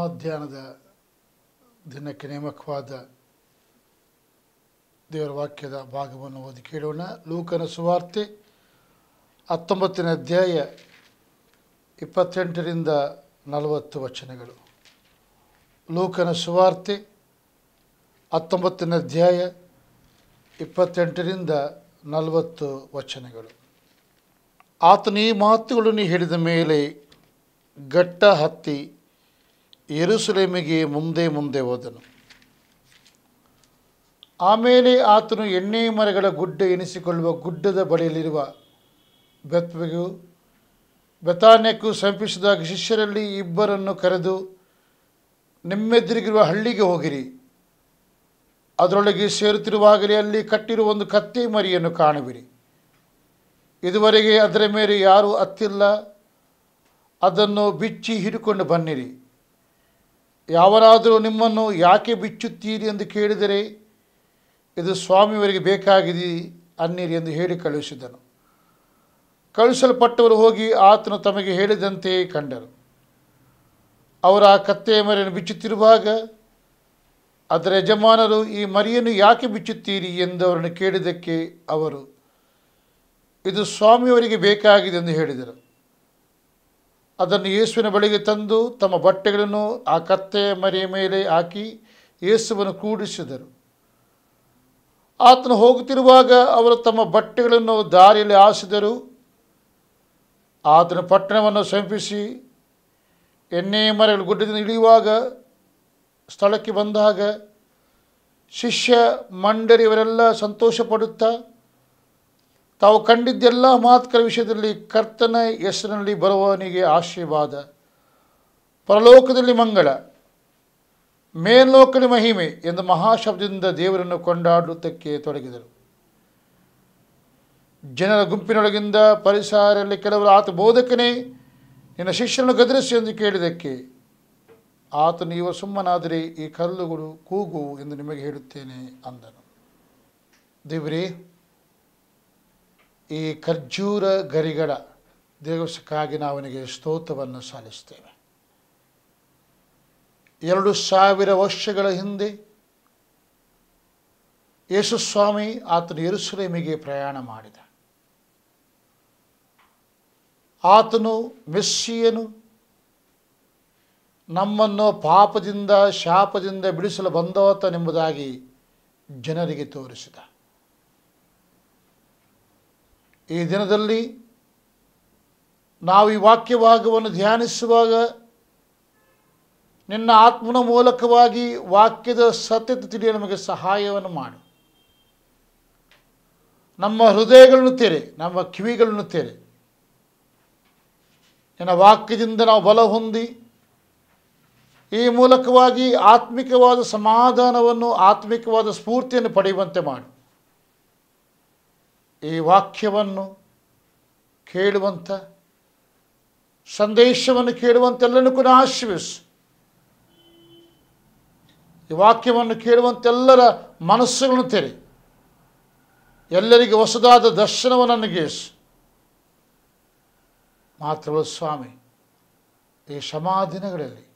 ಮಧ್ಯಾಹ್ನದ ದಿನಕ್ಕೆ ನೇಮಕವಾದ ದೇವರ ವಾಕ್ಯದ ಭಾಗವನ್ನು ಓದಿ ಕೇಳೋಣ ಲೂಕನ ಸುವಾರ್ತೆ ಹತ್ತೊಂಬತ್ತನೇ ಅಧ್ಯಾಯ ಇಪ್ಪತ್ತೆಂಟರಿಂದ ನಲವತ್ತು ವಚನಗಳು ಲೂಕನ ಸುವಾರ್ತೆ ಹತ್ತೊಂಬತ್ತನೇ ಅಧ್ಯಾಯ ಇಪ್ಪತ್ತೆಂಟರಿಂದ ನಲವತ್ತು ವಚನಗಳು ಆತನ ಈ ಮಾತುಗಳನ್ನು ಹೇಳಿದ ಮೇಲೆ ಗಟ್ಟ ಹತ್ತಿ ಎರುಸುಲೇಮಿಗೆ ಮುಂದೆ ಮುಂದೆ ಹೋದನು ಆಮೇಲೆ ಆತನು ಎಣ್ಣೆ ಮರಗಳ ಗುಡ್ಡ ಎನಿಸಿಕೊಳ್ಳುವ ಗುಡ್ಡದ ಬಳಿಯಲ್ಲಿರುವ ಬೆತ್ವೆಗೂ ಬೆತಾನ್ಯಕ್ಕೂ ಸಂಪಿಸಿದಾಗ ಶಿಷ್ಯರಲ್ಲಿ ಇಬ್ಬರನ್ನು ಕರೆದು ನಿಮ್ಮೆದುರಿಗಿರುವ ಹಳ್ಳಿಗೆ ಹೋಗಿರಿ ಅದರೊಳಗೆ ಸೇರುತ್ತಿರುವಾಗಲೇ ಅಲ್ಲಿ ಕಟ್ಟಿರುವ ಒಂದು ಕತ್ತೆ ಮರಿಯನ್ನು ಕಾಣುವಿರಿ ಇದುವರೆಗೆ ಅದರ ಮೇಲೆ ಯಾರೂ ಅತ್ತಿಲ್ಲ ಅದನ್ನು ಬಿಚ್ಚಿ ಹಿಡಿಕೊಂಡು ಬನ್ನಿರಿ ಯಾವರಾದರೂ ನಿಮ್ಮನ್ನು ಯಾಕೆ ಬಿಚ್ಚುತ್ತೀರಿ ಎಂದು ಕೇಳಿದರೆ ಇದು ಸ್ವಾಮಿಯವರಿಗೆ ಬೇಕಾಗಿದೆ ಅನ್ನಿರಿ ಎಂದು ಹೇಳಿ ಕಳುಹಿಸಿದನು ಕಳುಹಿಸಲ್ಪಟ್ಟವರು ಹೋಗಿ ಆತನು ತಮಗೆ ಹೇಳಿದಂತೆ ಕಂಡರು ಅವರ ಆ ಕತ್ತೆಯ ಮರಿಯನ್ನು ಬಿಚ್ಚುತ್ತಿರುವಾಗ ಅದರ ಯಜಮಾನರು ಈ ಮರಿಯನ್ನು ಯಾಕೆ ಬಿಚ್ಚುತ್ತೀರಿ ಎಂದು ಅವರನ್ನು ಕೇಳಿದ್ದಕ್ಕೆ ಅವರು ಇದು ಸ್ವಾಮಿಯವರಿಗೆ ಬೇಕಾಗಿದೆ ಎಂದು ಹೇಳಿದರು ಅದನ್ನು ಯೇಸುವಿನ ಬಳಿಗೆ ತಂದು ತಮ್ಮ ಬಟ್ಟೆಗಳನ್ನು ಆ ಕತ್ತೆಯ ಮರಿಯ ಮೇಲೆ ಹಾಕಿ ಯೇಸುವನ್ನು ಕೂಡಿಸಿದರು ಆತನು ಹೋಗುತ್ತಿರುವಾಗ ಅವರು ತಮ್ಮ ಬಟ್ಟೆಗಳನ್ನು ದಾರಿಯಲ್ಲಿ ಹಾಸಿದರು ಆತನ ಪಟ್ಟಣವನ್ನು ಸಮೀಪಿಸಿ ಎಣ್ಣೆಯ ಮರಗಳು ಗುಡ್ಡದಿಂದ ಇಳಿಯುವಾಗ ಸ್ಥಳಕ್ಕೆ ಬಂದಾಗ ಶಿಷ್ಯ ಮಂಡರಿಯವರೆಲ್ಲ ಸಂತೋಷಪಡುತ್ತಾ ತಾವು ಕಂಡಿದ್ದೆಲ್ಲ ಮಾತುಕರ ವಿಷಯದಲ್ಲಿ ಕರ್ತನ ಹೆಸರಿನಲ್ಲಿ ಬರುವವನಿಗೆ ಆಶೀರ್ವಾದ ಪರಲೋಕದಲ್ಲಿ ಮಂಗಳ ಮೇಲ್ಲೋಕದ ಮಹಿಮೆ ಎಂದು ಮಹಾಶಬ್ದದಿಂದ ದೇವರನ್ನು ಕೊಂಡಾಡುತ್ತಕ್ಕೆ ತೊಡಗಿದರು ಜನರ ಗುಂಪಿನೊಳಗಿಂದ ಪರಿಸರಲ್ಲಿ ಕೆಲವರು ಆತ ಬೋಧಕನೇ ನಿನ್ನ ಶಿಷ್ಯನನ್ನು ಗದರಿಸಿ ಎಂದು ಕೇಳಿದಕ್ಕೆ ಆತ ನೀವು ಸುಮ್ಮನಾದರೆ ಈ ಕಲ್ಲುಗಳು ಕೂಗು ಎಂದು ನಿಮಗೆ ಹೇಳುತ್ತೇನೆ ಅಂದನು ದೇವರೇ ಈ ಖರ್ಜೂರ ಗರಿಗಳ ದೇವಸಕ್ಕಾಗಿ ಅವನಿಗೆ ಸ್ತೋತ್ರವನ್ನು ಸಾಲಿಸ್ತೇವೆ ಎರಡು ಸಾವಿರ ವರ್ಷಗಳ ಹಿಂದೆ ಯೇಸುಸ್ವಾಮಿ ಆತನು ಯರುಸಲೇಮಿಗೆ ಪ್ರಯಾಣ ಮಾಡಿದ ಆತನು ಮೆಸ್ಸಿಯನು ನಮ್ಮನ್ನು ಪಾಪದಿಂದ ಶಾಪದಿಂದ ಬಿಡಿಸಲು ಬಂದೋತನೆಂಬುದಾಗಿ ಜನರಿಗೆ ತೋರಿಸಿದ ಈ ದಿನದಲ್ಲಿ ನಾವು ಈ ವಾಕ್ಯ ಭಾಗವನ್ನು ಧ್ಯಾನಿಸುವಾಗ ನಿನ್ನ ಆತ್ಮನ ಮೂಲಕವಾಗಿ ವಾಕ್ಯದ ಸತ್ಯತೆ ತಿಳಿಯಲು ನಮಗೆ ಸಹಾಯವನ್ನು ಮಾಡು ನಮ್ಮ ಹೃದಯಗಳನ್ನು ತೆರೆ ನಮ್ಮ ಕಿವಿಗಳನ್ನು ತೆರೆ ನಿನ್ನ ವಾಕ್ಯದಿಂದ ನಾವು ಬಲ ಹೊಂದಿ ಈ ಮೂಲಕವಾಗಿ ಆತ್ಮಿಕವಾದ ಸಮಾಧಾನವನ್ನು ಆತ್ಮಿಕವಾದ ಸ್ಫೂರ್ತಿಯನ್ನು ಪಡೆಯುವಂತೆ ಮಾಡು ಈ ವಾಕ್ಯವನ್ನು ಕೇಳುವಂಥ ಸಂದೇಶವನ್ನು ಕೇಳುವಂತೆಲ್ಲನೂ ಕೂಡ ಆಶೀರ್ವಿಸು ಈ ವಾಕ್ಯವನ್ನು ಕೇಳುವಂತೆಲ್ಲರ ಮನಸ್ಸುಗಳನ್ನು ತೆರೆ ಎಲ್ಲರಿಗೆ ಹೊಸದಾದ ದರ್ಶನವನ್ನು ನನಗೇಸು ಮಾತ್ರವಲ್ಲ ಸ್ವಾಮಿ ಈ ಸಮಾಧಿನಗಳಲ್ಲಿ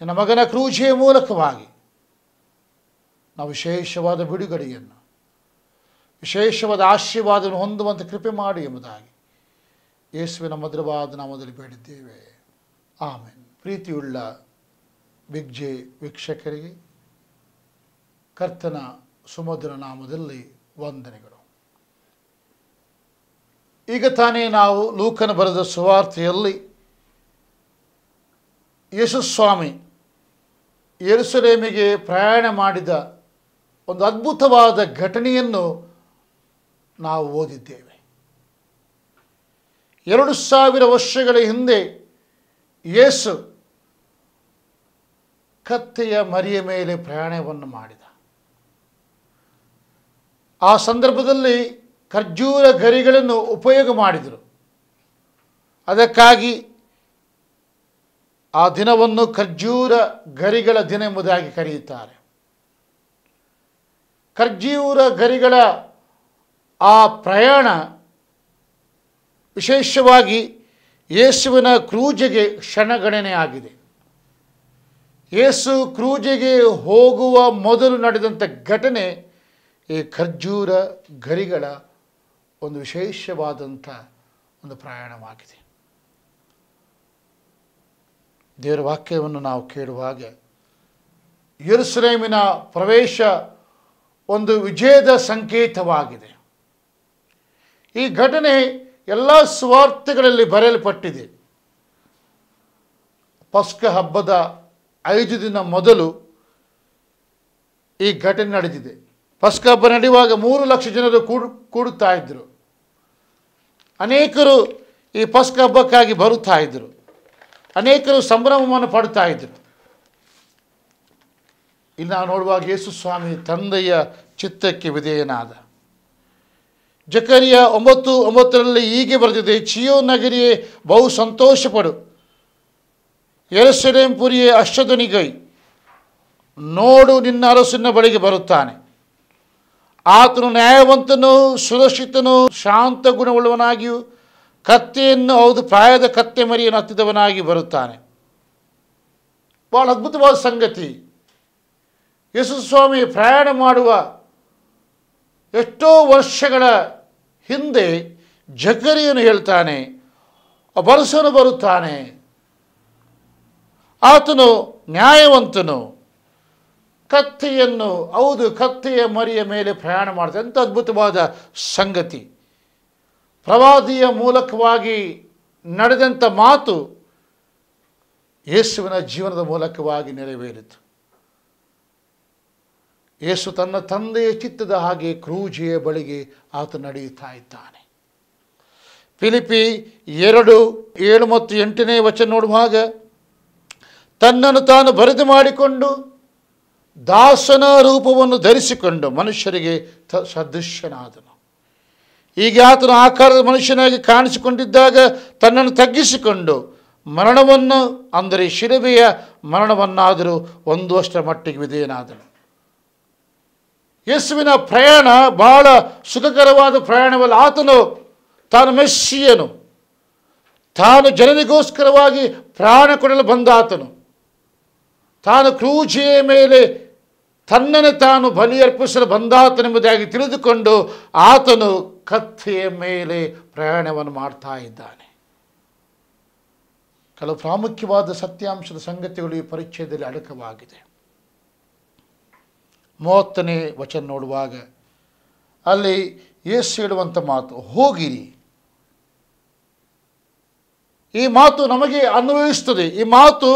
ನನ್ನ ಮಗನ ಕ್ರೂಜೆಯ ಮೂಲಕವಾಗಿ ನಾವು ವಿಶೇಷವಾದ ಬಿಡುಗಡೆಯನ್ನು ವಿಶೇಷವಾದ ಆಶೀರ್ವಾದವನ್ನು ಹೊಂದುವಂತೆ ಕೃಪೆ ಮಾಡಿ ಎಂಬುದಾಗಿ ಯೇಸುವಿನ ಮಧುರವಾದ ನಾಮದಲ್ಲಿ ಬೇಡಿದ್ದೇವೆ ಆಮೇಲೆ ಪ್ರೀತಿಯುಳ್ಳ ವಿಜ್ಜೆ ವೀಕ್ಷಕರಿಗೆ ಕರ್ತನ ಸುಮಧುರ ನಾಮದಲ್ಲಿ ವಂದನೆಗಳು ಈಗ ತಾನೇ ನಾವು ಲೂಕನ ಬರೆದ ಸುವಾರ್ತೆಯಲ್ಲಿ ಯೇಸುಸ್ವಾಮಿ ಯರುಸಲೇಮಿಗೆ ಪ್ರಯಾಣ ಮಾಡಿದ ಒಂದು ಅದ್ಭುತವಾದ ಘಟನೆಯನ್ನು ನಾವು ಓದಿದ್ದೇವೆ ಎರಡು ಸಾವಿರ ವರ್ಷಗಳ ಹಿಂದೆ ಯೇಸು ಕತ್ತೆಯ ಮರಿಯ ಮೇಲೆ ಪ್ರಯಾಣವನ್ನು ಮಾಡಿದ ಆ ಸಂದರ್ಭದಲ್ಲಿ ಖರ್ಜೂರ ಗರಿಗಳನ್ನು ಉಪಯೋಗ ಮಾಡಿದರು ಅದಕ್ಕಾಗಿ ಆ ದಿನವನ್ನು ಖರ್ಜೂರ ಗರಿಗಳ ದಿನ ಎಂಬುದಾಗಿ ಕರೆಯುತ್ತಾರೆ ಖರ್ಜೂರ ಗರಿಗಳ ಆ ಪ್ರಯಾಣ ವಿಶೇಷವಾಗಿ ಯೇಸುವಿನ ಕ್ರೂಜೆಗೆ ಕ್ಷಣಗಣನೆಯಾಗಿದೆ ಯೇಸು ಕ್ರೂಜೆಗೆ ಹೋಗುವ ಮೊದಲು ನಡೆದಂಥ ಘಟನೆ ಈ ಖರ್ಜೂರ ಗರಿಗಳ ಒಂದು ವಿಶೇಷವಾದಂಥ ಒಂದು ಪ್ರಯಾಣವಾಗಿದೆ ದೇವರ ವಾಕ್ಯವನ್ನು ನಾವು ಕೇಳುವಾಗ ಯರುಸ್ರೇಮಿನ ಪ್ರವೇಶ ಒಂದು ವಿಜಯದ ಸಂಕೇತವಾಗಿದೆ ಈ ಘಟನೆ ಎಲ್ಲ ಸುವಾರ್ತೆಗಳಲ್ಲಿ ಬರೆಯಲ್ಪಟ್ಟಿದೆ ಪಸ್ಕ ಹಬ್ಬದ ಐದು ದಿನ ಮೊದಲು ಈ ಘಟನೆ ನಡೆದಿದೆ ಪಸ್ಕ ಹಬ್ಬ ನಡೆಯುವಾಗ ಮೂರು ಲಕ್ಷ ಜನರು ಕೂಡು ಕೂಡುತ್ತಾ ಇದ್ದರು ಅನೇಕರು ಈ ಪಸ್ಕ ಹಬ್ಬಕ್ಕಾಗಿ ಬರುತ್ತಾ ಇದ್ದರು ಅನೇಕರು ಸಂಭ್ರಮವನ್ನು ಪಡ್ತಾ ಇದ್ದರು ಇಲ್ಲಿ ನಾವು ನೋಡುವಾಗ ಯೇಸು ಸ್ವಾಮಿ ತಂದೆಯ ಚಿತ್ತಕ್ಕೆ ವಿಧೇಯನಾದ ಜಕರಿಯ ಒಂಬತ್ತು ಒಂಬತ್ತರಲ್ಲಿ ಹೀಗೆ ಬರೆದಿದೆ ಚಿಯೋ ನಗರಿಯೇ ಬಹು ಸಂತೋಷಪಡು ಎರಸೆಡೆಂ ಪುರಿಯೇ ಗೈ ನೋಡು ನಿನ್ನ ಅರಸಿನ ಬಳಿಗೆ ಬರುತ್ತಾನೆ ಆತನು ನ್ಯಾಯವಂತನು ಸುರಕ್ಷಿತನು ಶಾಂತ ಗುಣವುಳ್ಳವನಾಗಿಯೂ ಕತ್ತೆಯನ್ನು ಹೌದು ಪ್ರಾಯದ ಕತ್ತೆ ಮರಿಯನ್ನು ಹತ್ತಿದವನಾಗಿ ಬರುತ್ತಾನೆ ಭಾಳ ಅದ್ಭುತವಾದ ಸಂಗತಿ ಯೇಸುಸ್ವಾಮಿ ಪ್ರಯಾಣ ಮಾಡುವ ಎಷ್ಟೋ ವರ್ಷಗಳ ಹಿಂದೆ ಜಕರಿಯನ್ನು ಹೇಳ್ತಾನೆ ಒಬ್ಬರಸನು ಬರುತ್ತಾನೆ ಆತನು ನ್ಯಾಯವಂತನು ಕತ್ತೆಯನ್ನು ಹೌದು ಕತ್ತೆಯ ಮರಿಯ ಮೇಲೆ ಪ್ರಯಾಣ ಮಾಡ್ತಾನೆ ಅಂತ ಅದ್ಭುತವಾದ ಸಂಗತಿ ಪ್ರವಾದಿಯ ಮೂಲಕವಾಗಿ ನಡೆದಂಥ ಮಾತು ಯೇಸುವಿನ ಜೀವನದ ಮೂಲಕವಾಗಿ ನೆರವೇರಿತು ಯೇಸು ತನ್ನ ತಂದೆಯ ಚಿತ್ತದ ಹಾಗೆ ಕ್ರೂಜೆಯ ಬಳಿಗೆ ಆತ ನಡೆಯುತ್ತಾ ಇದ್ದಾನೆ ಫಿಲಿಪಿ ಎರಡು ಏಳು ಮತ್ತು ಎಂಟನೇ ವಚನ ನೋಡುವಾಗ ತನ್ನನ್ನು ತಾನು ಬರೆದು ಮಾಡಿಕೊಂಡು ದಾಸನ ರೂಪವನ್ನು ಧರಿಸಿಕೊಂಡು ಮನುಷ್ಯರಿಗೆ ಸದೃಶ್ಯನಾದನು ಹೀಗೆ ಆತನು ಆಕಾರದ ಮನುಷ್ಯನಾಗಿ ಕಾಣಿಸಿಕೊಂಡಿದ್ದಾಗ ತನ್ನನ್ನು ತಗ್ಗಿಸಿಕೊಂಡು ಮರಣವನ್ನು ಅಂದರೆ ಶಿರಬೆಯ ಮರಣವನ್ನಾದರೂ ಒಂದು ಮಟ್ಟಿಗೆ ವಿಧೇಯನಾದನು ಯೇಸುವಿನ ಪ್ರಯಾಣ ಬಹಳ ಸುಖಕರವಾದ ಪ್ರಯಾಣವಲ್ಲ ಆತನು ತಾನು ಮೆಸ್ಸಿಯನು ತಾನು ಜನರಿಗೋಸ್ಕರವಾಗಿ ಪ್ರಾಣ ಕೊಡಲು ಬಂದಾತನು ತಾನು ಕ್ರೂಜೆಯ ಮೇಲೆ ತನ್ನನ್ನು ತಾನು ಬಲಿಯರ್ಪಿಸಲು ಬಂದಾತನೆಂಬುದಾಗಿ ತಿಳಿದುಕೊಂಡು ಆತನು ಕತ್ತೆಯ ಮೇಲೆ ಪ್ರಯಾಣವನ್ನು ಮಾಡ್ತಾ ಇದ್ದಾನೆ ಕೆಲವು ಪ್ರಾಮುಖ್ಯವಾದ ಸತ್ಯಾಂಶದ ಸಂಗತಿಗಳು ಈ ಪರಿಚಯದಲ್ಲಿ ಅಡಕವಾಗಿದೆ ಮೂವತ್ತನೇ ವಚನ ನೋಡುವಾಗ ಅಲ್ಲಿ ಯೇಸು ಹೇಳುವಂಥ ಮಾತು ಹೋಗಿರಿ ಈ ಮಾತು ನಮಗೆ ಅನ್ವಯಿಸ್ತದೆ ಈ ಮಾತು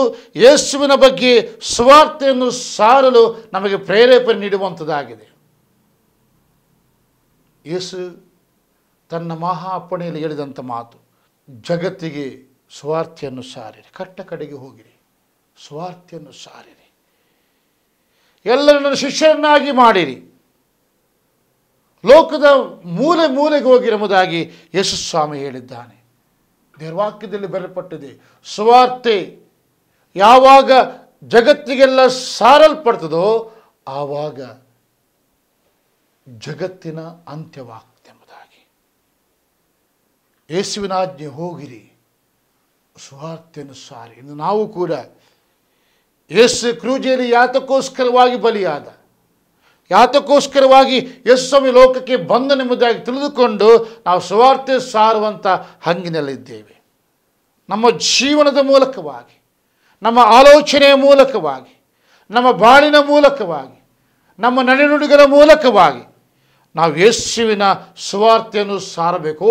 ಯೇಸುವಿನ ಬಗ್ಗೆ ಸ್ವಾರ್ಥೆಯನ್ನು ಸಾರಲು ನಮಗೆ ಪ್ರೇರೇಪಣೆ ನೀಡುವಂಥದ್ದಾಗಿದೆ ಯೇಸು ತನ್ನ ಮಹಾ ಅಪ್ಪಣೆಯಲ್ಲಿ ಹೇಳಿದಂಥ ಮಾತು ಜಗತ್ತಿಗೆ ಸ್ವಾರ್ಥೆಯನ್ನು ಸಾರಿರಿ ಕಟ್ಟ ಕಡೆಗೆ ಹೋಗಿರಿ ಸ್ವಾರ್ಥೆಯನ್ನು ಸಾರಿರಿ ಎಲ್ಲರನ್ನು ಶಿಷ್ಯರನ್ನಾಗಿ ಮಾಡಿರಿ ಲೋಕದ ಮೂಲೆ ಮೂಲೆಗೆ ಹೋಗಿರುವುದಾಗಿ ಯಶಸ್ವಾಮಿ ಯಶಸ್ವಾಮಿ ಹೇಳಿದ್ದಾನೆ ನಿರ್ವಾಕ್ಯದಲ್ಲಿ ಬರಲ್ಪಟ್ಟಿದೆ ಸುವಾರ್ತೆ ಯಾವಾಗ ಜಗತ್ತಿಗೆಲ್ಲ ಸಾರಲ್ಪಡ್ತದೋ ಆವಾಗ ಜಗತ್ತಿನ ಎಂಬುದಾಗಿ ಯೇಸುವಿನಾಜ್ಞೆ ಹೋಗಿರಿ ಸುವಾರ್ತೆಯನ್ನು ಸಾರಿ ಇನ್ನು ನಾವು ಕೂಡ ಯೇಸು ಕ್ರೂಜೆಯಲ್ಲಿ ಯಾತಕ್ಕೋಸ್ಕರವಾಗಿ ಬಲಿಯಾದ ಯಾತಕ್ಕೋಸ್ಕರವಾಗಿ ಯೇಸು ಸ್ವಾಮಿ ಲೋಕಕ್ಕೆ ಬಂದ ತಿಳಿದುಕೊಂಡು ನಾವು ಸುವಾರ್ತೆ ಸಾರುವಂಥ ಹಂಗಿನಲ್ಲಿದ್ದೇವೆ ನಮ್ಮ ಜೀವನದ ಮೂಲಕವಾಗಿ ನಮ್ಮ ಆಲೋಚನೆಯ ಮೂಲಕವಾಗಿ ನಮ್ಮ ಬಾಳಿನ ಮೂಲಕವಾಗಿ ನಮ್ಮ ನಡೆನುಡಿಗಳ ಮೂಲಕವಾಗಿ ನಾವು ಯೇಸುವಿನ ಸುವಾರ್ತೆಯನ್ನು ಸಾರಬೇಕು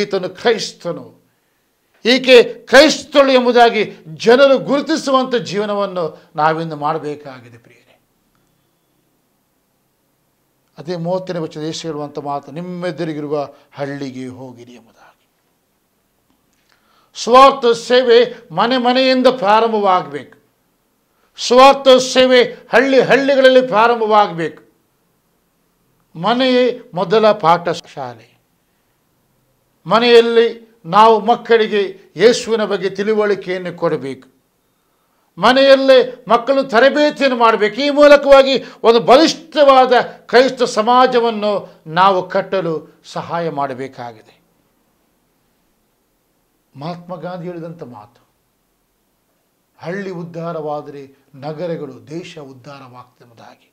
ಈತನು ಕ್ರೈಸ್ತನು ಈಕೆ ಕ್ರೈಸ್ತಳು ಎಂಬುದಾಗಿ ಜನರು ಗುರುತಿಸುವಂಥ ಜೀವನವನ್ನು ನಾವಿಂದು ಮಾಡಬೇಕಾಗಿದೆ ಪ್ರಿಯರೇ ಅದೇ ಮೂವತ್ತನೇ ವಚನ ದೇಶ ಹೇಳುವಂಥ ಮಾತು ನಿಮ್ಮೆದುರಿಗಿರುವ ಹಳ್ಳಿಗೆ ಹೋಗಿರಿ ಎಂಬುದಾಗಿ ಸ್ವಾರ್ಥ ಸೇವೆ ಮನೆ ಮನೆಯಿಂದ ಪ್ರಾರಂಭವಾಗಬೇಕು ಸ್ವಾರ್ಥ ಸೇವೆ ಹಳ್ಳಿ ಹಳ್ಳಿಗಳಲ್ಲಿ ಪ್ರಾರಂಭವಾಗಬೇಕು ಮನೆಯೇ ಮೊದಲ ಪಾಠ ಶಾಲೆ ಮನೆಯಲ್ಲಿ ನಾವು ಮಕ್ಕಳಿಗೆ ಯೇಸುವಿನ ಬಗ್ಗೆ ತಿಳುವಳಿಕೆಯನ್ನು ಕೊಡಬೇಕು ಮನೆಯಲ್ಲೇ ಮಕ್ಕಳು ತರಬೇತಿಯನ್ನು ಮಾಡಬೇಕು ಈ ಮೂಲಕವಾಗಿ ಒಂದು ಬಲಿಷ್ಠವಾದ ಕ್ರೈಸ್ತ ಸಮಾಜವನ್ನು ನಾವು ಕಟ್ಟಲು ಸಹಾಯ ಮಾಡಬೇಕಾಗಿದೆ ಮಹಾತ್ಮ ಗಾಂಧಿ ಹೇಳಿದಂಥ ಮಾತು ಹಳ್ಳಿ ಉದ್ಧಾರವಾದರೆ ನಗರಗಳು ದೇಶ ಉದ್ಧಾರವಾಗ್ತೆಂಬುದಾಗಿ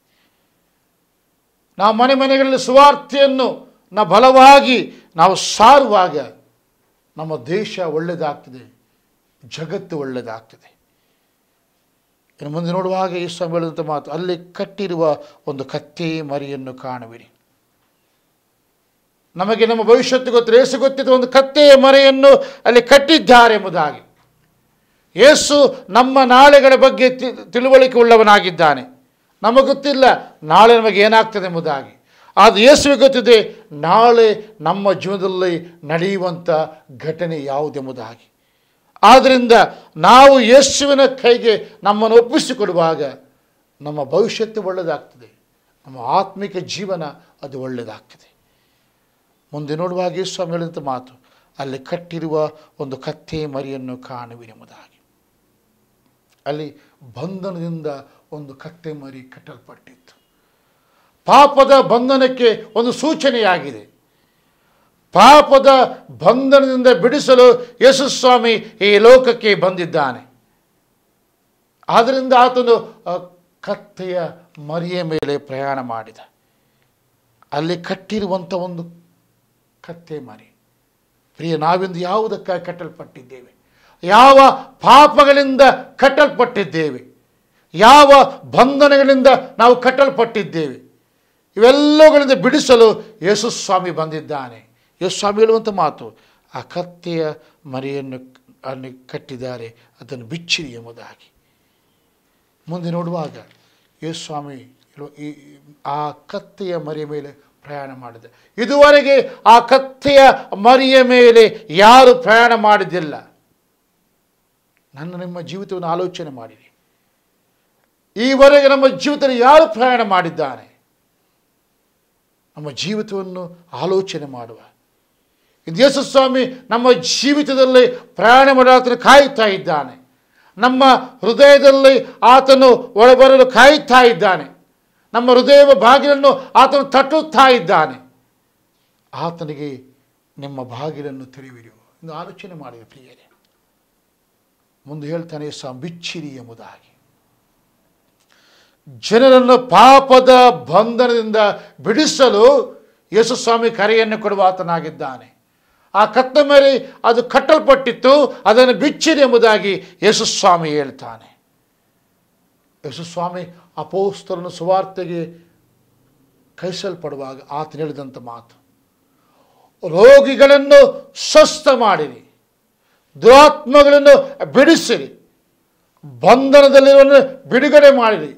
ನಾವು ಮನೆ ಮನೆಗಳಲ್ಲಿ ಸುವಾರ್ತೆಯನ್ನು ನಾವು ಬಲವಾಗಿ ನಾವು ಸಾರುವಾಗ ನಮ್ಮ ದೇಶ ಒಳ್ಳೆಯದಾಗ್ತದೆ ಜಗತ್ತು ಒಳ್ಳೆಯದಾಗ್ತದೆ ಇನ್ನು ಮುಂದೆ ನೋಡುವಾಗ ಈ ಹೇಳಿದಂಥ ಮಾತು ಅಲ್ಲಿ ಕಟ್ಟಿರುವ ಒಂದು ಕತ್ತೆ ಮರಿಯನ್ನು ಕಾಣುವಿರಿ ನಮಗೆ ನಮ್ಮ ಭವಿಷ್ಯತ್ತು ಗೊತ್ತಿರ ಯೇಸು ಗೊತ್ತಿದ್ದ ಒಂದು ಕತ್ತೆಯ ಮರೆಯನ್ನು ಅಲ್ಲಿ ಕಟ್ಟಿದ್ದಾರೆ ಎಂಬುದಾಗಿ ಯೇಸು ನಮ್ಮ ನಾಳೆಗಳ ಬಗ್ಗೆ ತಿಳುವಳಿಕೆ ಉಳ್ಳವನಾಗಿದ್ದಾನೆ ನಮಗೆ ಗೊತ್ತಿಲ್ಲ ನಾಳೆ ನಮಗೆ ಏನಾಗ್ತದೆ ಎಂಬುದಾಗಿ ಅದು ಯೇಸುವೆ ಗೊತ್ತಿದೆ ನಾಳೆ ನಮ್ಮ ಜೀವನದಲ್ಲಿ ನಡೆಯುವಂಥ ಘಟನೆ ಯಾವುದೆಂಬುದಾಗಿ ಆದ್ದರಿಂದ ನಾವು ಯೇಸುವಿನ ಕೈಗೆ ನಮ್ಮನ್ನು ಒಪ್ಪಿಸಿಕೊಡುವಾಗ ನಮ್ಮ ಭವಿಷ್ಯತ್ತು ಒಳ್ಳೆಯದಾಗ್ತದೆ ನಮ್ಮ ಆತ್ಮಿಕ ಜೀವನ ಅದು ಒಳ್ಳೆಯದಾಗ್ತದೆ ಮುಂದೆ ನೋಡುವಾಗ ಸ್ವಾಮಿ ಹೇಳಿದಂಥ ಮಾತು ಅಲ್ಲಿ ಕಟ್ಟಿರುವ ಒಂದು ಕತ್ತೆ ಮರಿಯನ್ನು ಎಂಬುದಾಗಿ ಅಲ್ಲಿ ಬಂಧನದಿಂದ ಒಂದು ಕತ್ತೆ ಮರಿ ಕಟ್ಟಲ್ಪಟ್ಟಿದೆ ಪಾಪದ ಬಂಧನಕ್ಕೆ ಒಂದು ಸೂಚನೆಯಾಗಿದೆ ಪಾಪದ ಬಂಧನದಿಂದ ಬಿಡಿಸಲು ಯಶಸ್ವಾಮಿ ಈ ಲೋಕಕ್ಕೆ ಬಂದಿದ್ದಾನೆ ಆದ್ದರಿಂದ ಆತನು ಕತ್ತೆಯ ಮರಿಯ ಮೇಲೆ ಪ್ರಯಾಣ ಮಾಡಿದ ಅಲ್ಲಿ ಕಟ್ಟಿರುವಂಥ ಒಂದು ಕತ್ತೆ ಮರಿ ಪ್ರಿಯ ನಾವಿಂದು ಯಾವುದಕ್ಕಾಗಿ ಕಟ್ಟಲ್ಪಟ್ಟಿದ್ದೇವೆ ಯಾವ ಪಾಪಗಳಿಂದ ಕಟ್ಟಲ್ಪಟ್ಟಿದ್ದೇವೆ ಯಾವ ಬಂಧನಗಳಿಂದ ನಾವು ಕಟ್ಟಲ್ಪಟ್ಟಿದ್ದೇವೆ ಇವೆಲ್ಲವುಗಳಿಂದ ಬಿಡಿಸಲು ಯೇಸು ಸ್ವಾಮಿ ಬಂದಿದ್ದಾನೆ ಯೇಸು ಸ್ವಾಮಿ ಹೇಳುವಂಥ ಮಾತು ಆ ಕತ್ತೆಯ ಮರಿಯನ್ನು ಅಲ್ಲಿ ಕಟ್ಟಿದ್ದಾರೆ ಅದನ್ನು ಬಿಚ್ಚಿರಿ ಎಂಬುದಾಗಿ ಮುಂದೆ ನೋಡುವಾಗ ಯೇಸು ಸ್ವಾಮಿ ಈ ಆ ಕತ್ತೆಯ ಮರಿಯ ಮೇಲೆ ಪ್ರಯಾಣ ಮಾಡಿದೆ ಇದುವರೆಗೆ ಆ ಕತ್ತೆಯ ಮರಿಯ ಮೇಲೆ ಯಾರು ಪ್ರಯಾಣ ಮಾಡಿದ್ದಿಲ್ಲ ನನ್ನ ನಿಮ್ಮ ಜೀವಿತವನ್ನು ಆಲೋಚನೆ ಮಾಡಿರಿ ಈವರೆಗೆ ನಮ್ಮ ಜೀವಿತದಲ್ಲಿ ಯಾರು ಪ್ರಯಾಣ ಮಾಡಿದ್ದಾನೆ ನಮ್ಮ ಜೀವಿತವನ್ನು ಆಲೋಚನೆ ಮಾಡುವ ಯೇಸು ಸ್ವಾಮಿ ನಮ್ಮ ಜೀವಿತದಲ್ಲಿ ಪ್ರಯಾಣ ಮಾಡಲು ಕಾಯುತ್ತಾ ಇದ್ದಾನೆ ನಮ್ಮ ಹೃದಯದಲ್ಲಿ ಆತನು ಒಳಬರಲು ಕಾಯುತ್ತಾ ಇದ್ದಾನೆ ನಮ್ಮ ಹೃದಯದ ಬಾಗಿಲನ್ನು ಆತನು ತಟ್ಟುತ್ತಾ ಇದ್ದಾನೆ ಆತನಿಗೆ ನಿಮ್ಮ ಬಾಗಿಲನ್ನು ತೆರೆಯುವಿರಿ ಎಂದು ಆಲೋಚನೆ ಮಾಡಿದ ಪ್ರಿಯರೇ ಮುಂದೆ ಹೇಳ್ತಾನೆ ಸ್ವಾಮಿ ಬಿಚ್ಚಿರಿ ಎಂಬುದಾಗಿ ಜನರನ್ನು ಪಾಪದ ಬಂಧನದಿಂದ ಬಿಡಿಸಲು ಯೇಸುಸ್ವಾಮಿ ಕರೆಯನ್ನು ಕೊಡುವ ಆತನಾಗಿದ್ದಾನೆ ಆ ಕತ್ತ ಮೇಲೆ ಅದು ಕಟ್ಟಲ್ಪಟ್ಟಿತ್ತು ಅದನ್ನು ಬಿಚ್ಚಿರಿ ಎಂಬುದಾಗಿ ಯೇಸುಸ್ವಾಮಿ ಹೇಳ್ತಾನೆ ಯೇಸುಸ್ವಾಮಿ ಅಪೋಸ್ತರನ್ನು ಸುವಾರ್ತೆಗೆ ಕೈಸಲ್ಪಡುವಾಗ ಆತನ ಹೇಳಿದಂಥ ಮಾತು ರೋಗಿಗಳನ್ನು ಸ್ವಸ್ಥ ಮಾಡಿರಿ ದುರಾತ್ಮಗಳನ್ನು ಬಿಡಿಸಿರಿ ಬಂಧನದಲ್ಲಿರುವ ಬಿಡುಗಡೆ ಮಾಡಿರಿ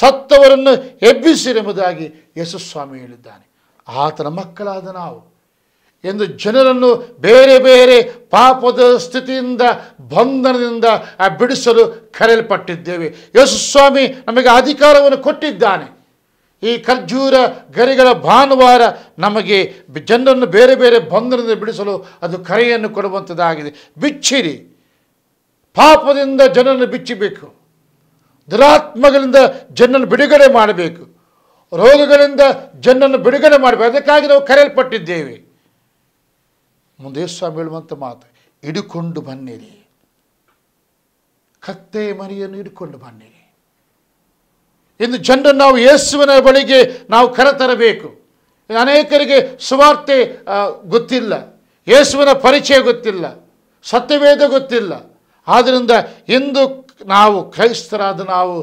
ಸತ್ತವರನ್ನು ಎಬ್ಬಿಸಿರೆಂಬುದಾಗಿ ಯಶಸ್ವಾಮಿ ಹೇಳಿದ್ದಾನೆ ಆತನ ಮಕ್ಕಳಾದ ನಾವು ಎಂದು ಜನರನ್ನು ಬೇರೆ ಬೇರೆ ಪಾಪದ ಸ್ಥಿತಿಯಿಂದ ಬಂಧನದಿಂದ ಬಿಡಿಸಲು ಕರೆಯಲ್ಪಟ್ಟಿದ್ದೇವೆ ಯೇಸುಸ್ವಾಮಿ ನಮಗೆ ಅಧಿಕಾರವನ್ನು ಕೊಟ್ಟಿದ್ದಾನೆ ಈ ಖರ್ಜೂರ ಗರಿಗಳ ಭಾನುವಾರ ನಮಗೆ ಜನರನ್ನು ಬೇರೆ ಬೇರೆ ಬಂಧನದಿಂದ ಬಿಡಿಸಲು ಅದು ಕರೆಯನ್ನು ಕೊಡುವಂಥದ್ದಾಗಿದೆ ಬಿಚ್ಚಿರಿ ಪಾಪದಿಂದ ಜನರನ್ನು ಬಿಚ್ಚಬೇಕು ದುರಾತ್ಮಗಳಿಂದ ಜನನ್ನು ಬಿಡುಗಡೆ ಮಾಡಬೇಕು ರೋಗಗಳಿಂದ ಜನರನ್ನು ಬಿಡುಗಡೆ ಮಾಡಬೇಕು ಅದಕ್ಕಾಗಿ ನಾವು ಕರೆಯಲ್ಪಟ್ಟಿದ್ದೇವೆ ಮುಂದೆ ಸ್ವಾಮಿ ಹೇಳುವಂಥ ಮಾತು ಹಿಡಿಕೊಂಡು ಬನ್ನಿರಿ ಕತ್ತೆ ಮರಿಯನ್ನು ಹಿಡ್ಕೊಂಡು ಬನ್ನಿರಿ ಇಂದು ಜನರನ್ನು ನಾವು ಯೇಸುವಿನ ಬಳಿಗೆ ನಾವು ಕರೆತರಬೇಕು ಅನೇಕರಿಗೆ ಸುವಾರ್ತೆ ಗೊತ್ತಿಲ್ಲ ಯೇಸುವಿನ ಪರಿಚಯ ಗೊತ್ತಿಲ್ಲ ಸತ್ಯವೇದ ಗೊತ್ತಿಲ್ಲ ಆದ್ದರಿಂದ ಇಂದು ನಾವು ಕ್ರೈಸ್ತರಾದ ನಾವು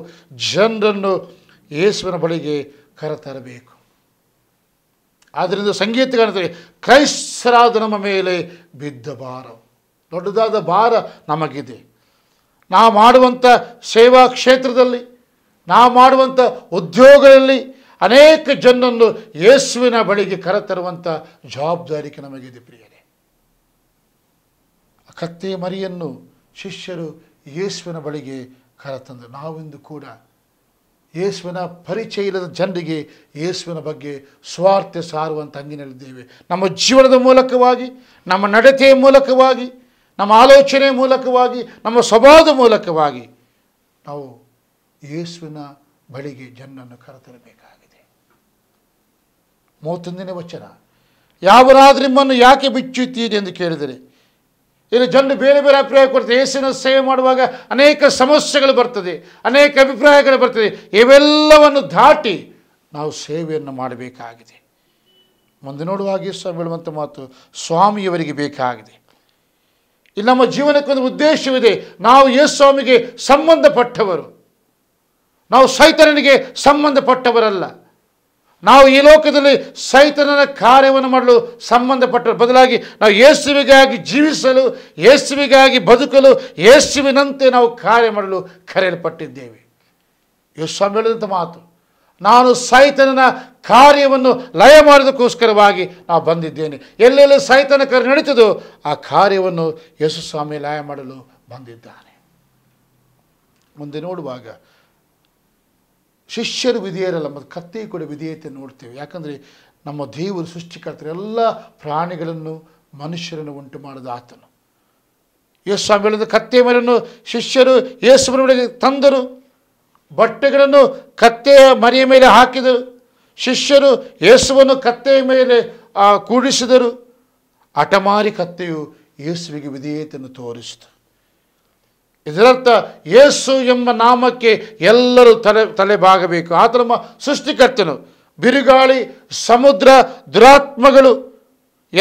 ಜನರನ್ನು ಯೇಸುವಿನ ಬಳಿಗೆ ಕರೆತರಬೇಕು ಆದ್ದರಿಂದ ಸಂಗೀತಗಾರನಿಗೆ ಕ್ರೈಸ್ತರಾದ ನಮ್ಮ ಮೇಲೆ ಬಿದ್ದ ಭಾರ ದೊಡ್ಡದಾದ ಭಾರ ನಮಗಿದೆ ನಾವು ಮಾಡುವಂಥ ಸೇವಾ ಕ್ಷೇತ್ರದಲ್ಲಿ ನಾವು ಮಾಡುವಂಥ ಉದ್ಯೋಗದಲ್ಲಿ ಅನೇಕ ಜನರನ್ನು ಯೇಸುವಿನ ಬಳಿಗೆ ಕರೆತರುವಂಥ ಜವಾಬ್ದಾರಿಕೆ ನಮಗಿದೆ ಪ್ರಿಯರೇ ಕತ್ತೆ ಮರಿಯನ್ನು ಶಿಷ್ಯರು ಯೇಸುವಿನ ಬಳಿಗೆ ಕರೆತಂದು ನಾವಿಂದು ಕೂಡ ಯೇಸುವಿನ ಪರಿಚಯ ಇಲ್ಲದ ಜನರಿಗೆ ಯೇಸುವಿನ ಬಗ್ಗೆ ಸ್ವಾರ್ಥ ಸಾರುವಂಥ ಹಂಗಿನಲ್ಲಿದ್ದೇವೆ ನಮ್ಮ ಜೀವನದ ಮೂಲಕವಾಗಿ ನಮ್ಮ ನಡತೆಯ ಮೂಲಕವಾಗಿ ನಮ್ಮ ಆಲೋಚನೆ ಮೂಲಕವಾಗಿ ನಮ್ಮ ಸ್ವಭಾವದ ಮೂಲಕವಾಗಿ ನಾವು ಯೇಸುವಿನ ಬಳಿಗೆ ಜನರನ್ನು ಕರೆತರಬೇಕಾಗಿದೆ ಮೂವತ್ತೊಂದನೇ ವಚನ ಯಾವನಾದ್ರೂ ನಿಮ್ಮನ್ನು ಯಾಕೆ ಬಿಚ್ಚುತ್ತೀರಿ ಎಂದು ಕೇಳಿದರೆ ಇಲ್ಲಿ ಜನರು ಬೇರೆ ಬೇರೆ ಅಭಿಪ್ರಾಯ ಕೊಡ್ತಾರೆ ಯೇಸಿನ ಸೇವೆ ಮಾಡುವಾಗ ಅನೇಕ ಸಮಸ್ಯೆಗಳು ಬರ್ತದೆ ಅನೇಕ ಅಭಿಪ್ರಾಯಗಳು ಬರ್ತದೆ ಇವೆಲ್ಲವನ್ನು ದಾಟಿ ನಾವು ಸೇವೆಯನ್ನು ಮಾಡಬೇಕಾಗಿದೆ ಮುಂದೆ ನೋಡುವಾಗ ಸ್ವಾಮಿ ಹೇಳುವಂಥ ಮಾತು ಸ್ವಾಮಿಯವರಿಗೆ ಬೇಕಾಗಿದೆ ಇಲ್ಲಿ ನಮ್ಮ ಜೀವನಕ್ಕೊಂದು ಉದ್ದೇಶವಿದೆ ನಾವು ಯೇಸು ಸ್ವಾಮಿಗೆ ಸಂಬಂಧಪಟ್ಟವರು ನಾವು ಸೈತನಿಗೆ ಸಂಬಂಧಪಟ್ಟವರಲ್ಲ ನಾವು ಈ ಲೋಕದಲ್ಲಿ ಸೈತನನ ಕಾರ್ಯವನ್ನು ಮಾಡಲು ಸಂಬಂಧಪಟ್ಟ ಬದಲಾಗಿ ನಾವು ಯೇಸುವಿಗಾಗಿ ಜೀವಿಸಲು ಯೇಸುವಿಗಾಗಿ ಬದುಕಲು ಯೇಸುವಿನಂತೆ ನಾವು ಕಾರ್ಯ ಮಾಡಲು ಕರೆಯಲ್ಪಟ್ಟಿದ್ದೇವೆ ಯೇಸು ಹೇಳಿದಂಥ ಮಾತು ನಾನು ಸೈತನನ ಕಾರ್ಯವನ್ನು ಲಯ ಮಾಡೋದಕ್ಕೋಸ್ಕರವಾಗಿ ನಾವು ಬಂದಿದ್ದೇನೆ ಎಲ್ಲೆಲ್ಲಿ ಸೈತನ ಕರೆ ನಡೀತದೋ ಆ ಕಾರ್ಯವನ್ನು ಯೇಸುಸ್ವಾಮಿ ಲಯ ಮಾಡಲು ಬಂದಿದ್ದಾನೆ ಮುಂದೆ ನೋಡುವಾಗ ಶಿಷ್ಯರು ವಿಧೇಯರಲ್ಲ ಮತ್ತು ಕತ್ತೆ ಕೂಡ ವಿಧೇಯತೆ ನೋಡ್ತೇವೆ ಯಾಕಂದರೆ ನಮ್ಮ ದೇವರು ಸೃಷ್ಟಿಕರ್ತರು ಎಲ್ಲ ಪ್ರಾಣಿಗಳನ್ನು ಮನುಷ್ಯರನ್ನು ಉಂಟು ಮಾಡಿದ ಆತನು ಯೇಸು ಸ್ವಾಮಿ ಹೇಳಿದ ಕತ್ತೆ ಶಿಷ್ಯರು ಯೇಸುವಿನ ಮೇಲೆ ತಂದರು ಬಟ್ಟೆಗಳನ್ನು ಕತ್ತೆಯ ಮರಿಯ ಮೇಲೆ ಹಾಕಿದರು ಶಿಷ್ಯರು ಯೇಸುವನ್ನು ಕತ್ತೆಯ ಮೇಲೆ ಕೂಡಿಸಿದರು ಅಟಮಾರಿ ಕತ್ತೆಯು ಯೇಸುವಿಗೆ ವಿಧೇಯತೆಯನ್ನು ತೋರಿಸಿತು ಇದರರ್ಥ ಯೇಸು ಎಂಬ ನಾಮಕ್ಕೆ ಎಲ್ಲರೂ ತಲೆ ತಲೆಬಾಗಬೇಕು ಆತ ನಮ್ಮ ಸೃಷ್ಟಿಕರ್ತನು ಬಿರುಗಾಳಿ ಸಮುದ್ರ ದುರಾತ್ಮಗಳು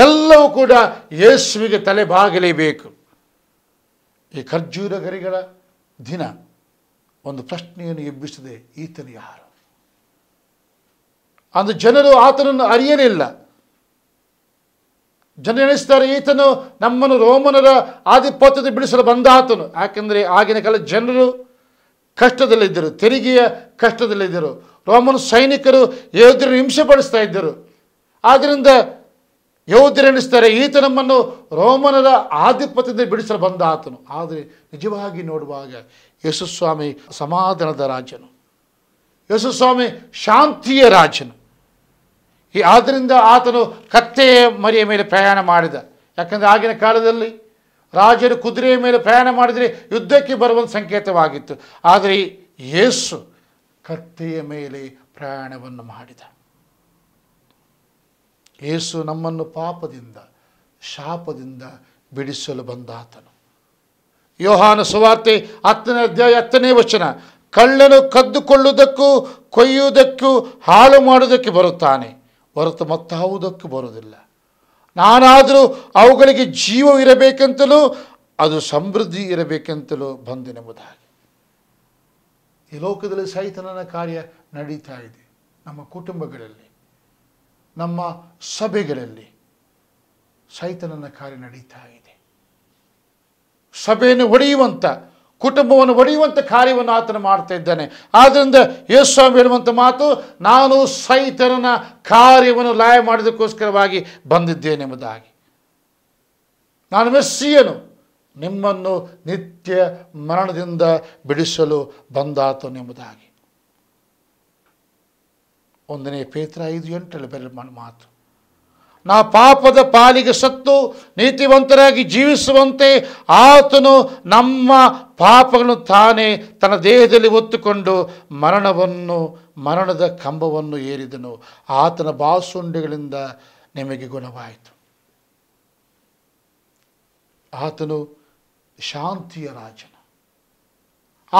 ಎಲ್ಲವೂ ಕೂಡ ಯೇಸುವಿಗೆ ಬಾಗಲೇಬೇಕು ಈ ಖರ್ಜೂರ ಗರಿಗಳ ದಿನ ಒಂದು ಪ್ರಶ್ನೆಯನ್ನು ಎಬ್ಬಿಸಿದೆ ಈತನು ಯಾರು ಅಂದು ಜನರು ಆತನನ್ನು ಅರಿಯಲಿಲ್ಲ ಜನನೆಸ್ತಾರೆ ಈತನು ನಮ್ಮನ್ನು ರೋಮನರ ಆಧಿಪತ್ಯದ ಬಿಡಿಸಲು ಬಂದಾತನು ಯಾಕೆಂದರೆ ಆಗಿನ ಕಾಲ ಜನರು ಕಷ್ಟದಲ್ಲಿದ್ದರು ತೆರಿಗೆಯ ಕಷ್ಟದಲ್ಲಿದ್ದರು ರೋಮನ್ ಸೈನಿಕರು ಯೋಧರು ಹಿಂಸೆ ಪಡಿಸ್ತಾ ಇದ್ದರು ಆದ್ದರಿಂದ ಎಣಿಸ್ತಾರೆ ಈತ ನಮ್ಮನ್ನು ರೋಮನರ ಆಧಿಪತ್ಯದಿಂದ ಬಿಡಿಸಲು ಬಂದ ಆತನು ಆದರೆ ನಿಜವಾಗಿ ನೋಡುವಾಗ ಯೇಸುಸ್ವಾಮಿ ಸಮಾಧಾನದ ರಾಜನು ಯೇಸುಸ್ವಾಮಿ ಶಾಂತಿಯ ರಾಜನು ಈ ಆದ್ದರಿಂದ ಆತನು ಕತ್ತೆಯ ಮರಿಯ ಮೇಲೆ ಪ್ರಯಾಣ ಮಾಡಿದ ಯಾಕಂದರೆ ಆಗಿನ ಕಾಲದಲ್ಲಿ ರಾಜರು ಕುದುರೆಯ ಮೇಲೆ ಪ್ರಯಾಣ ಮಾಡಿದರೆ ಯುದ್ಧಕ್ಕೆ ಬರುವಂಥ ಸಂಕೇತವಾಗಿತ್ತು ಆದರೆ ಯೇಸು ಕತ್ತೆಯ ಮೇಲೆ ಪ್ರಯಾಣವನ್ನು ಮಾಡಿದ ಯೇಸು ನಮ್ಮನ್ನು ಪಾಪದಿಂದ ಶಾಪದಿಂದ ಬಿಡಿಸಲು ಬಂದಾತನು ಯೋಹಾನ ಸುವಾರ್ತೆ ಹತ್ತನೇ ಅಧ್ಯಾಯ ಹತ್ತನೇ ವಚನ ಕಳ್ಳನು ಕದ್ದುಕೊಳ್ಳುವುದಕ್ಕೂ ಕೊಯ್ಯುವುದಕ್ಕೂ ಹಾಳು ಮಾಡುವುದಕ್ಕೆ ಬರುತ್ತಾನೆ ಹೊರತು ಮತ್ತಾವುದಕ್ಕೂ ಬರೋದಿಲ್ಲ ನಾನಾದರೂ ಅವುಗಳಿಗೆ ಇರಬೇಕಂತಲೂ ಅದು ಸಮೃದ್ಧಿ ಇರಬೇಕಂತಲೂ ಬಂದೆನೆಂಬುದಾಗಿ ಈ ಲೋಕದಲ್ಲಿ ಸೈತನನ ಕಾರ್ಯ ನಡೀತಾ ಇದೆ ನಮ್ಮ ಕುಟುಂಬಗಳಲ್ಲಿ ನಮ್ಮ ಸಭೆಗಳಲ್ಲಿ ಸೈತನನ ಕಾರ್ಯ ನಡೀತಾ ಇದೆ ಸಭೆಯನ್ನು ಹೊಡೆಯುವಂಥ ಕುಟುಂಬವನ್ನು ಒಡೆಯುವಂಥ ಕಾರ್ಯವನ್ನು ಆತನು ಮಾಡ್ತಾ ಇದ್ದಾನೆ ಆದ್ದರಿಂದ ಯೇಸ್ವಾಮಿ ಹೇಳುವಂಥ ಮಾತು ನಾನು ಸೈತನ ಕಾರ್ಯವನ್ನು ಲಾಯ ಮಾಡೋದಕ್ಕೋಸ್ಕರವಾಗಿ ಬಂದಿದ್ದೇನೆ ಎಂಬುದಾಗಿ ನಾನು ಮೆಸ್ಸಿಯನು ನಿಮ್ಮನ್ನು ನಿತ್ಯ ಮರಣದಿಂದ ಬಿಡಿಸಲು ಬಂದಾತನು ಎಂಬುದಾಗಿ ಒಂದನೇ ಪೇತ್ರ ಐದು ಎಂಟರಲ್ಲಿ ಬೆರಳು ಮಾತು ನಾ ಪಾಪದ ಪಾಲಿಗೆ ಸತ್ತು ನೀತಿವಂತರಾಗಿ ಜೀವಿಸುವಂತೆ ಆತನು ನಮ್ಮ ಪಾಪಗಳನ್ನು ತಾನೇ ತನ್ನ ದೇಹದಲ್ಲಿ ಒತ್ತುಕೊಂಡು ಮರಣವನ್ನು ಮರಣದ ಕಂಬವನ್ನು ಏರಿದನು ಆತನ ಬಾಸುಂಡೆಗಳಿಂದ ನಿಮಗೆ ಗುಣವಾಯಿತು ಆತನು ಶಾಂತಿಯ ರಾಜನು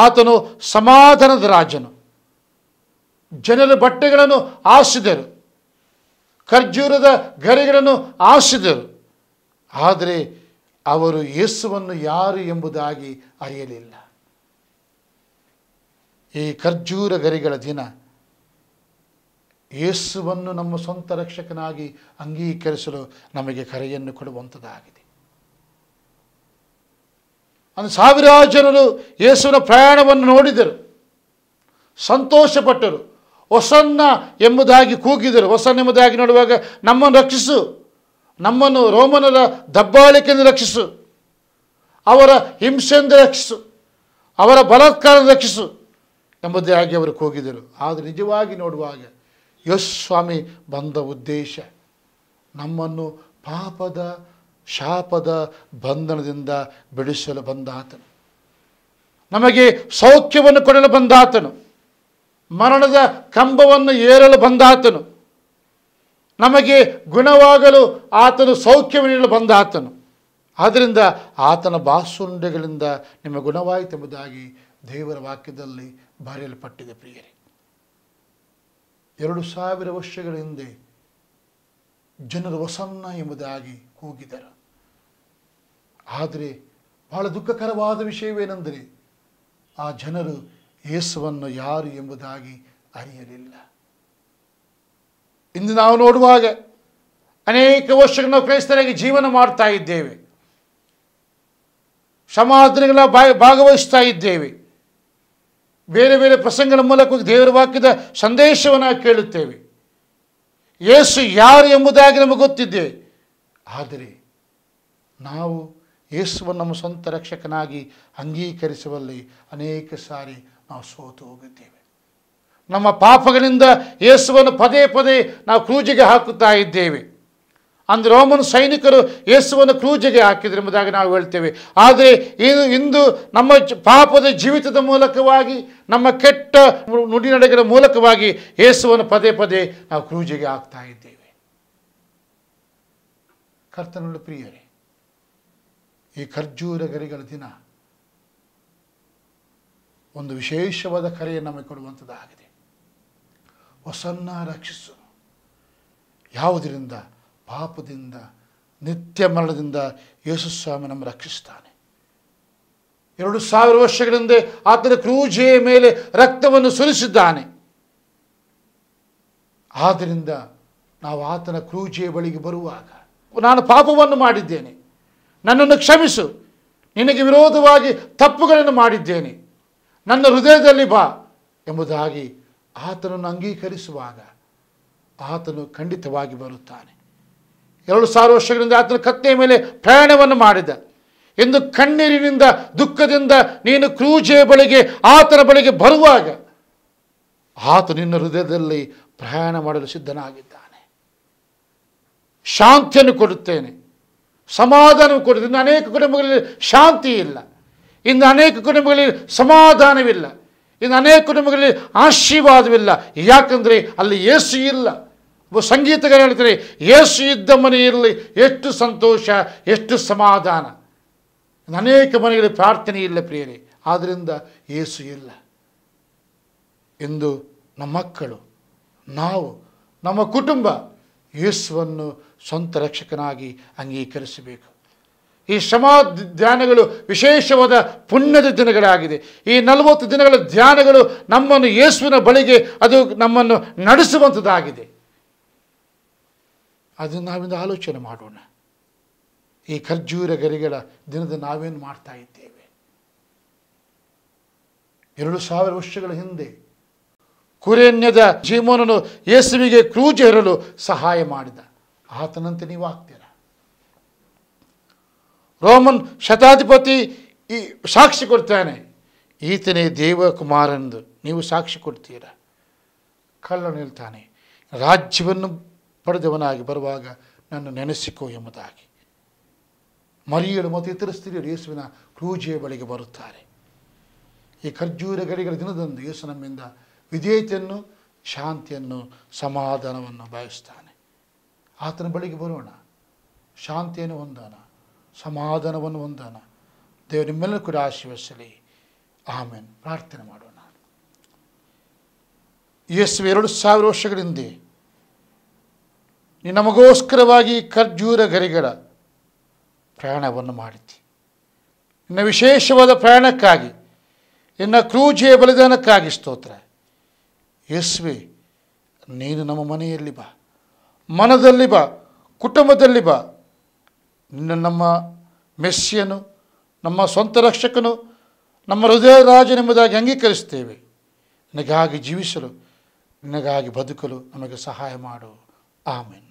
ಆತನು ಸಮಾಧಾನದ ರಾಜನು ಜನರ ಬಟ್ಟೆಗಳನ್ನು ಆಸಿದರು ಖರ್ಜೂರದ ಗರಿಗಳನ್ನು ಆಸಿದರು ಆದರೆ ಅವರು ಯೇಸುವನ್ನು ಯಾರು ಎಂಬುದಾಗಿ ಅರಿಯಲಿಲ್ಲ ಈ ಖರ್ಜೂರ ಗರಿಗಳ ದಿನ ಯೇಸುವನ್ನು ನಮ್ಮ ಸ್ವಂತ ರಕ್ಷಕನಾಗಿ ಅಂಗೀಕರಿಸಲು ನಮಗೆ ಕರೆಯನ್ನು ಕೊಡುವಂಥದ್ದಾಗಿದೆ ಅಂದರೆ ಸಾವಿರಾರು ಜನರು ಯೇಸುವಿನ ಪ್ರಯಾಣವನ್ನು ನೋಡಿದರು ಸಂತೋಷಪಟ್ಟರು ಹೊಸನ್ನ ಎಂಬುದಾಗಿ ಕೂಗಿದರು ಹೊಸನ್ನೆಂಬುದಾಗಿ ಎಂಬುದಾಗಿ ನೋಡುವಾಗ ನಮ್ಮನ್ನು ರಕ್ಷಿಸು ನಮ್ಮನ್ನು ರೋಮನರ ದಬ್ಬಾಳಿಕೆಯಿಂದ ರಕ್ಷಿಸು ಅವರ ಹಿಂಸೆಯಿಂದ ರಕ್ಷಿಸು ಅವರ ಬಲಾತ್ಕಾರ ರಕ್ಷಿಸು ಎಂಬುದಾಗಿ ಅವರು ಕೂಗಿದರು ಆದರೆ ನಿಜವಾಗಿ ನೋಡುವಾಗ ಸ್ವಾಮಿ ಬಂದ ಉದ್ದೇಶ ನಮ್ಮನ್ನು ಪಾಪದ ಶಾಪದ ಬಂಧನದಿಂದ ಬಿಡಿಸಲು ಬಂದಾತನು ನಮಗೆ ಸೌಖ್ಯವನ್ನು ಕೊಡಲು ಬಂದಾತನು ಮರಣದ ಕಂಬವನ್ನು ಏರಲು ಬಂದಾತನು ನಮಗೆ ಗುಣವಾಗಲು ಆತನು ಸೌಖ್ಯ ನೀಡಲು ಬಂದಾತನು ಆದ್ದರಿಂದ ಆತನ ಬಾಸುಂಡೆಗಳಿಂದ ನಿಮ್ಮ ಎಂಬುದಾಗಿ ದೇವರ ವಾಕ್ಯದಲ್ಲಿ ಬರೆಯಲ್ಪಟ್ಟಿದೆ ಪ್ರಿಯರೇ ಎರಡು ಸಾವಿರ ವರ್ಷಗಳ ಹಿಂದೆ ಜನರು ವಸನ್ನ ಎಂಬುದಾಗಿ ಕೂಗಿದರು ಆದರೆ ಬಹಳ ದುಃಖಕರವಾದ ವಿಷಯವೇನೆಂದರೆ ಆ ಜನರು ಯೇಸುವನ್ನು ಯಾರು ಎಂಬುದಾಗಿ ಅರಿಯಲಿಲ್ಲ ಇಂದು ನಾವು ನೋಡುವಾಗ ಅನೇಕ ವರ್ಷಗಳು ಕ್ರೈಸ್ತರಾಗಿ ಜೀವನ ಮಾಡ್ತಾ ಇದ್ದೇವೆ ಸಮಾಧನೆಗಳ ಭಾಗವಹಿಸ್ತಾ ಇದ್ದೇವೆ ಬೇರೆ ಬೇರೆ ಪ್ರಸಂಗಗಳ ಮೂಲಕ ದೇವರ ವಾಕ್ಯದ ಸಂದೇಶವನ್ನು ಕೇಳುತ್ತೇವೆ ಯೇಸು ಯಾರು ಎಂಬುದಾಗಿ ನಮಗೆ ಗೊತ್ತಿದ್ದೇವೆ ಆದರೆ ನಾವು ಯೇಸುವನ್ನು ನಮ್ಮ ಸ್ವಂತ ರಕ್ಷಕನಾಗಿ ಅಂಗೀಕರಿಸುವಲ್ಲಿ ಅನೇಕ ಸಾರಿ ನಾವು ಸೋತು ಹೋಗಿದ್ದೇವೆ ನಮ್ಮ ಪಾಪಗಳಿಂದ ಯೇಸುವನ್ನು ಪದೇ ಪದೇ ನಾವು ಕ್ರೂಜಿಗೆ ಹಾಕುತ್ತಾ ಇದ್ದೇವೆ ಅಂದರೆ ರೋಮನ್ ಸೈನಿಕರು ಯೇಸುವನ್ನು ಕ್ರೂಜಿಗೆ ಹಾಕಿದ್ರೆ ಎಂಬುದಾಗಿ ನಾವು ಹೇಳ್ತೇವೆ ಆದರೆ ಇಂದು ನಮ್ಮ ಪಾಪದ ಜೀವಿತದ ಮೂಲಕವಾಗಿ ನಮ್ಮ ಕೆಟ್ಟ ನುಡಿನಡೆಗಳ ಮೂಲಕವಾಗಿ ಯೇಸುವನ್ನು ಪದೇ ಪದೇ ನಾವು ಕ್ರೂಜಿಗೆ ಹಾಕ್ತಾ ಇದ್ದೇವೆ ಕರ್ತನಲ್ಲಿ ಪ್ರಿಯರೇ ಈ ಖರ್ಜೂರ ಗರಿಗಳ ದಿನ ಒಂದು ವಿಶೇಷವಾದ ಕರೆಯನ್ನು ನಮಗೆ ಕೊಡುವಂಥದ್ದಾಗಿದೆ ಹೊಸನ್ನ ರಕ್ಷಿಸು ಯಾವುದರಿಂದ ಪಾಪದಿಂದ ನಿತ್ಯ ಮರಣದಿಂದ ಯೇಸುಸ್ವಾಮಿ ನಮ್ಮ ರಕ್ಷಿಸ್ತಾನೆ ಎರಡು ಸಾವಿರ ವರ್ಷಗಳ ಹಿಂದೆ ಆತನ ಕ್ರೂಜೆಯ ಮೇಲೆ ರಕ್ತವನ್ನು ಸುರಿಸಿದ್ದಾನೆ ಆದ್ದರಿಂದ ನಾವು ಆತನ ಕ್ರೂಜೆಯ ಬಳಿಗೆ ಬರುವಾಗ ನಾನು ಪಾಪವನ್ನು ಮಾಡಿದ್ದೇನೆ ನನ್ನನ್ನು ಕ್ಷಮಿಸು ನಿನಗೆ ವಿರೋಧವಾಗಿ ತಪ್ಪುಗಳನ್ನು ಮಾಡಿದ್ದೇನೆ ನನ್ನ ಹೃದಯದಲ್ಲಿ ಬಾ ಎಂಬುದಾಗಿ ಆತನನ್ನು ಅಂಗೀಕರಿಸುವಾಗ ಆತನು ಖಂಡಿತವಾಗಿ ಬರುತ್ತಾನೆ ಎರಡು ಸಾವಿರ ವರ್ಷಗಳಿಂದ ಆತನ ಕತ್ತೆಯ ಮೇಲೆ ಪ್ರಯಾಣವನ್ನು ಮಾಡಿದ ಎಂದು ಕಣ್ಣೀರಿನಿಂದ ದುಃಖದಿಂದ ನೀನು ಕ್ರೂಜೆಯ ಬಳಿಗೆ ಆತನ ಬಳಿಗೆ ಬರುವಾಗ ಆತ ನಿನ್ನ ಹೃದಯದಲ್ಲಿ ಪ್ರಯಾಣ ಮಾಡಲು ಸಿದ್ಧನಾಗಿದ್ದಾನೆ ಶಾಂತಿಯನ್ನು ಕೊಡುತ್ತೇನೆ ಸಮಾಧಾನ ಕೊಡುತ್ತೇನೆ ಅನೇಕ ಕುಟುಂಬಗಳಲ್ಲಿ ಶಾಂತಿ ಇಲ್ಲ ಇನ್ನು ಅನೇಕ ಕುಟುಂಬಗಳಲ್ಲಿ ಸಮಾಧಾನವಿಲ್ಲ ಇನ್ನು ಅನೇಕ ಕುಟುಂಬಗಳಲ್ಲಿ ಆಶೀರ್ವಾದವಿಲ್ಲ ಯಾಕಂದರೆ ಅಲ್ಲಿ ಯೇಸು ಇಲ್ಲ ಒಬ್ಬ ಸಂಗೀತಗಾರ ಹೇಳ್ತಾರೆ ಏಸು ಇದ್ದ ಮನೆಯಲ್ಲಿ ಎಷ್ಟು ಸಂತೋಷ ಎಷ್ಟು ಸಮಾಧಾನ ಅನೇಕ ಮನೆಗಳಲ್ಲಿ ಪ್ರಾರ್ಥನೆ ಇಲ್ಲ ಪ್ರಿಯರೇ ಆದ್ದರಿಂದ ಯೇಸು ಇಲ್ಲ ಎಂದು ನಮ್ಮ ಮಕ್ಕಳು ನಾವು ನಮ್ಮ ಕುಟುಂಬ ಯೇಸುವನ್ನು ಸ್ವಂತ ರಕ್ಷಕನಾಗಿ ಅಂಗೀಕರಿಸಬೇಕು ಈ ಶ್ರಮ ಧ್ಯಾನಗಳು ವಿಶೇಷವಾದ ಪುಣ್ಯದ ದಿನಗಳಾಗಿದೆ ಈ ನಲವತ್ತು ದಿನಗಳ ಧ್ಯಾನಗಳು ನಮ್ಮನ್ನು ಯೇಸುವಿನ ಬಳಿಗೆ ಅದು ನಮ್ಮನ್ನು ನಡೆಸುವಂಥದ್ದಾಗಿದೆ ಅದನ್ನು ನಾವಿಂದು ಆಲೋಚನೆ ಮಾಡೋಣ ಈ ಖರ್ಜೂರ ಗರಿಗಳ ದಿನದ ನಾವೇನು ಮಾಡ್ತಾ ಇದ್ದೇವೆ ಎರಡು ಸಾವಿರ ವರ್ಷಗಳ ಹಿಂದೆ ಕುರೇನ್ಯದ ಜೀವನನು ಯೇಸುವಿಗೆ ಕ್ರೂಜ್ ಹೇರಲು ಸಹಾಯ ಮಾಡಿದ ಆತನಂತೆ ನೀವು ಆಗ್ತೀರ ರೋಮನ್ ಶತಾಧಿಪತಿ ಈ ಸಾಕ್ಷಿ ಕೊಡ್ತಾನೆ ಈತನೇ ದೇವಕುಮಾರನದು ನೀವು ಸಾಕ್ಷಿ ಕೊಡ್ತೀರ ಕಳ್ಳ ನಿಲ್ತಾನೆ ರಾಜ್ಯವನ್ನು ಪಡೆದವನಾಗಿ ಬರುವಾಗ ನನ್ನ ನೆನೆಸಿಕೋ ಎಂಬುದಾಗಿ ಮರಿಯಳು ಮತ್ತು ಇತರ ಸ್ತ್ರೀಯರು ಯೇಸುವಿನ ಪೂಜೆಯ ಬಳಿಗೆ ಬರುತ್ತಾರೆ ಈ ಖರ್ಜೂರ ಗಡಿಗಳ ದಿನದಂದು ಯೇಸು ನಮ್ಮಿಂದ ವಿಧೇಯತೆಯನ್ನು ಶಾಂತಿಯನ್ನು ಸಮಾಧಾನವನ್ನು ಬಯಸ್ತಾನೆ ಆತನ ಬಳಿಗೆ ಬರೋಣ ಶಾಂತಿಯನ್ನು ಹೊಂದೋಣ ಸಮಾಧಾನವನ್ನು ಹೊಂದೋಣ ದೇವರು ನಿಮ್ಮೆಲ್ಲರೂ ಕೂಡ ಆಶೀರ್ವಸಲಿ ಆಮೇನ್ ಪ್ರಾರ್ಥನೆ ಮಾಡೋಣ ಯೇಸು ಎರಡು ಸಾವಿರ ವರ್ಷಗಳ ಹಿಂದೆ ನಮಗೋಸ್ಕರವಾಗಿ ಖರ್ಜೂರ ಗರಿಗಳ ಪ್ರಯಾಣವನ್ನು ಮಾಡಿತಿ ನಿನ್ನ ವಿಶೇಷವಾದ ಪ್ರಯಾಣಕ್ಕಾಗಿ ನಿನ್ನ ಕ್ರೂಜೆಯ ಬಲಿದಾನಕ್ಕಾಗಿ ಸ್ತೋತ್ರ ಯೇಸುವೆ ನೀನು ನಮ್ಮ ಮನೆಯಲ್ಲಿ ಬಾ ಮನದಲ್ಲಿ ಬಾ ಕುಟುಂಬದಲ್ಲಿ ಬಾ ನಿನ್ನ ನಮ್ಮ ಮೆಸ್ಸಿಯನು ನಮ್ಮ ಸ್ವಂತ ರಕ್ಷಕನು ನಮ್ಮ ಹೃದಯ ರಾಜನೆಂಬುದಾಗಿ ಅಂಗೀಕರಿಸ್ತೇವೆ ನಿನಗಾಗಿ ಜೀವಿಸಲು ನಿನಗಾಗಿ ಬದುಕಲು ನಮಗೆ ಸಹಾಯ ಮಾಡು ಆಮೇನ್